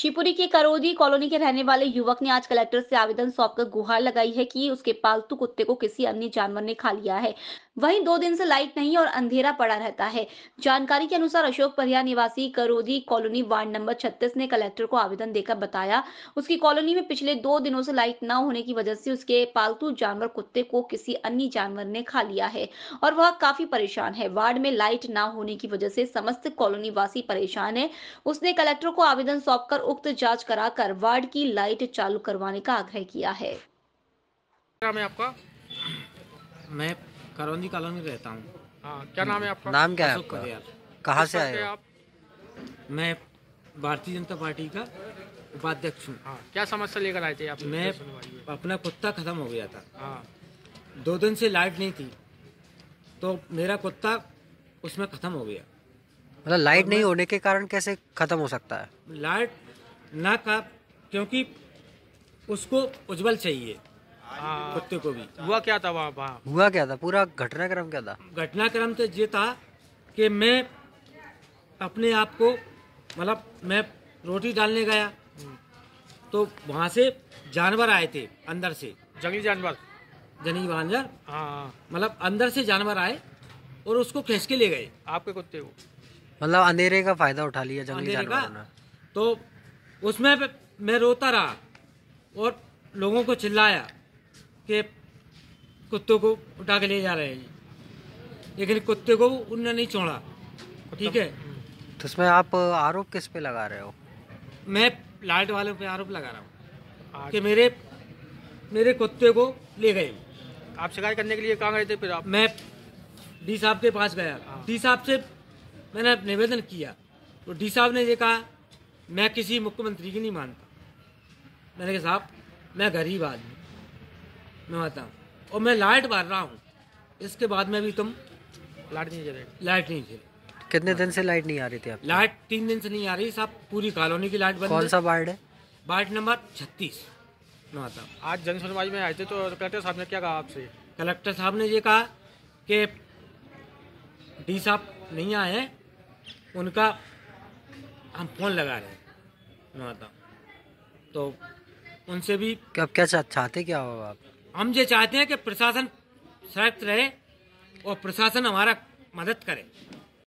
शिवपुरी के करोदी कॉलोनी के रहने वाले युवक ने आज कलेक्टर से आवेदन सौंपकर गुहार लगाई है कि उसके पालतू कुत्ते को किसी अन्य जानवर ने खा लिया है वहीं दो दिन से लाइट नहीं और अंधेरा पड़ा रहता है जानकारी के अनुसार अशोक परिया निवासी करोदी कॉलोनी वार्ड नंबर 36 ने कलेक्टर को आवेदन देकर बताया उसकी कॉलोनी में पिछले दो दिनों से लाइट न होने की वजह से उसके पालतू जानवर कुत्ते को किसी अन्य जानवर ने खा लिया है और वह काफी परेशान है वार्ड में लाइट न होने की वजह से समस्त कॉलोनी वासी परेशान है उसने कलेक्टर को आवेदन सौंप उक्त जांच कराकर वार्ड की लाइट चालू करवाने का आग्रह किया है नाम है आपका मैं करौंदी कॉलोनी रहता हूँ हाँ, क्या नाम है आपका नाम क्या है आपका कहाँ से आए आप मैं भारतीय जनता पार्टी का उपाध्यक्ष हूँ हाँ, क्या समस्या लेकर आए थे आप मैं अपना कुत्ता खत्म हो गया था हाँ। दो दिन से लाइट नहीं थी तो मेरा कुत्ता उसमें खत्म हो गया मतलब लाइट नहीं होने के कारण कैसे खत्म हो सकता है लाइट ना का क्योंकि उसको उज्जवल चाहिए कुत्ते को भी हुआ क्या था वहाँ वहाँ हुआ क्या था पूरा घटनाक्रम क्या था घटनाक्रम तो ये था कि मैं अपने आप को मतलब मैं रोटी डालने गया तो वहाँ से जानवर आए थे अंदर से जंगली जानवर जंगली जानवर हाँ मतलब अंदर से जानवर आए और उसको खींच के ले गए आपके कुत्ते को मतलब अंधेरे का फायदा उठा लिया जंगली जानवर तो उसमें मैं रोता रहा और लोगों को चिल्लाया कि कुत्तों को उठा के ले जा रहे हैं लेकिन कुत्ते को उनने नहीं छोड़ा ठीक है तो उसमें आप आरोप किस पे लगा रहे हो मैं लाइट वाले पे आरोप लगा रहा हूँ कि मेरे मेरे कुत्ते को ले गए आप शिकायत करने के लिए कहाँ गए थे फिर आप मैं डी साहब के पास गया हाँ। डी साहब से मैंने निवेदन किया तो डी साहब ने ये कहा मैं किसी मुख्यमंत्री की नहीं मानता मैंने कहा साहब मैं गरीब आदमी मैं आता हूँ और मैं लाइट मार रहा हूँ इसके बाद में भी तुम लाइट नहीं चले लाइट नहीं चले कितने दिन से लाइट नहीं आ रही थी आप लाइट तीन दिन से नहीं आ रही साहब पूरी कॉलोनी की लाइट कौन सा वार्ड है वार्ड नंबर छत्तीस नौता आज जन सुनवाई में आए थे तो कलेक्टर साहब ने क्या कहा आपसे कलेक्टर साहब ने ये कहा कि डी साहब नहीं आए उनका हम फ़ोन लगा रहे हैं तो उनसे भी क्या क्या चाहते क्या हो आप हम ये चाहते हैं कि प्रशासन सख्त रहे और प्रशासन हमारा मदद करे